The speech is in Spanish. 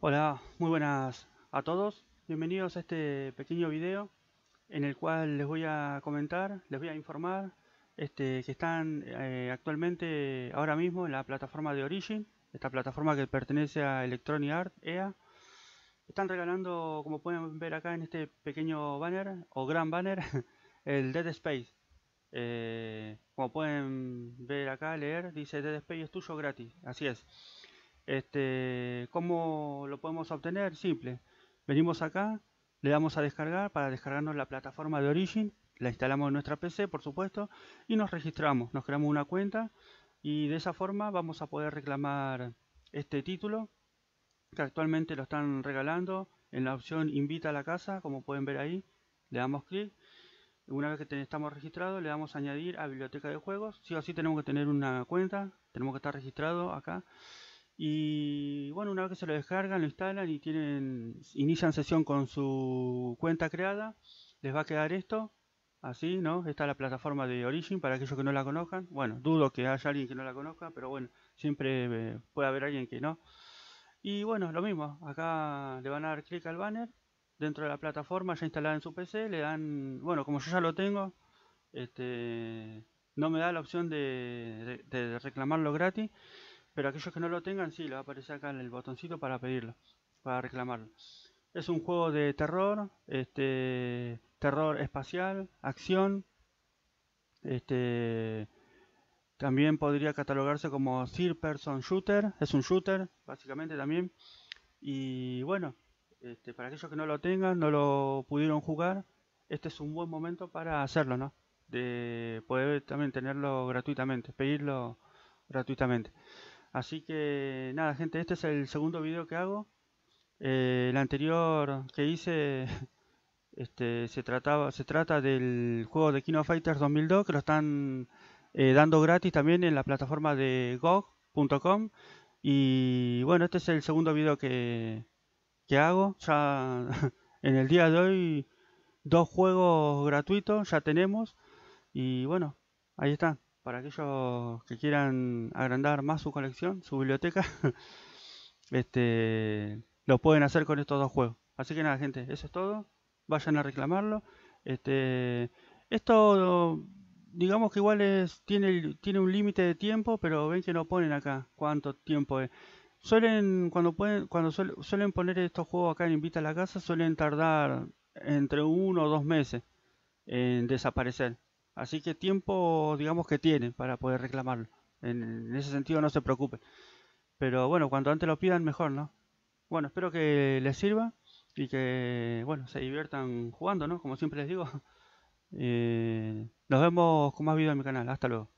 Hola, muy buenas a todos. Bienvenidos a este pequeño video en el cual les voy a comentar, les voy a informar este, que están eh, actualmente ahora mismo en la plataforma de Origin, esta plataforma que pertenece a Electronic Art EA. Están regalando, como pueden ver acá en este pequeño banner o gran banner, el Dead Space. Eh, como pueden ver acá, leer, dice Dead Space es tuyo gratis. Así es. Este, ¿Cómo lo podemos obtener? Simple. Venimos acá, le damos a descargar para descargarnos la plataforma de Origin. La instalamos en nuestra PC, por supuesto, y nos registramos. Nos creamos una cuenta y de esa forma vamos a poder reclamar este título que actualmente lo están regalando en la opción invita a la casa, como pueden ver ahí. Le damos clic una vez que estamos registrados le damos a añadir a biblioteca de juegos sí o sí tenemos que tener una cuenta tenemos que estar registrado acá y bueno, una vez que se lo descargan, lo instalan y tienen inician sesión con su cuenta creada, les va a quedar esto. Así, ¿no? Esta es la plataforma de Origin para aquellos que no la conozcan. Bueno, dudo que haya alguien que no la conozca, pero bueno, siempre eh, puede haber alguien que no. Y bueno, lo mismo, acá le van a dar clic al banner dentro de la plataforma ya instalada en su PC, le dan, bueno, como yo ya lo tengo, este, no me da la opción de reclamarlo gratis pero aquellos que no lo tengan sí, les va a aparecer acá en el botoncito para pedirlo, para reclamarlo. Es un juego de terror, este, terror espacial, acción, este, también podría catalogarse como third person shooter, es un shooter básicamente también. Y bueno, este, para aquellos que no lo tengan, no lo pudieron jugar, este es un buen momento para hacerlo, ¿no? De poder también tenerlo gratuitamente, pedirlo gratuitamente. Así que nada gente, este es el segundo video que hago. Eh, el anterior que hice este, se, trataba, se trata del juego de Kino Fighters 2002 que lo están eh, dando gratis también en la plataforma de GOG.com. Y bueno, este es el segundo video que, que hago. Ya en el día de hoy dos juegos gratuitos ya tenemos. Y bueno, ahí está para aquellos que quieran agrandar más su colección, su biblioteca, este, lo pueden hacer con estos dos juegos. Así que nada, gente, eso es todo. Vayan a reclamarlo. Este, esto, digamos que igual es, tiene, tiene un límite de tiempo, pero ven que no ponen acá. ¿Cuánto tiempo es? Suelen, cuando pueden, cuando suelen poner estos juegos acá en Invita a la Casa, suelen tardar entre uno o dos meses en desaparecer. Así que tiempo, digamos que tiene para poder reclamarlo. En, ese sentido no se preocupe. Pero bueno, cuanto antes lo pidan, mejor, ¿no? Bueno, espero que les sirva y que, bueno, se diviertan jugando, ¿no? Como siempre les digo. Eh, nos vemos con más videos en mi canal. Hasta luego.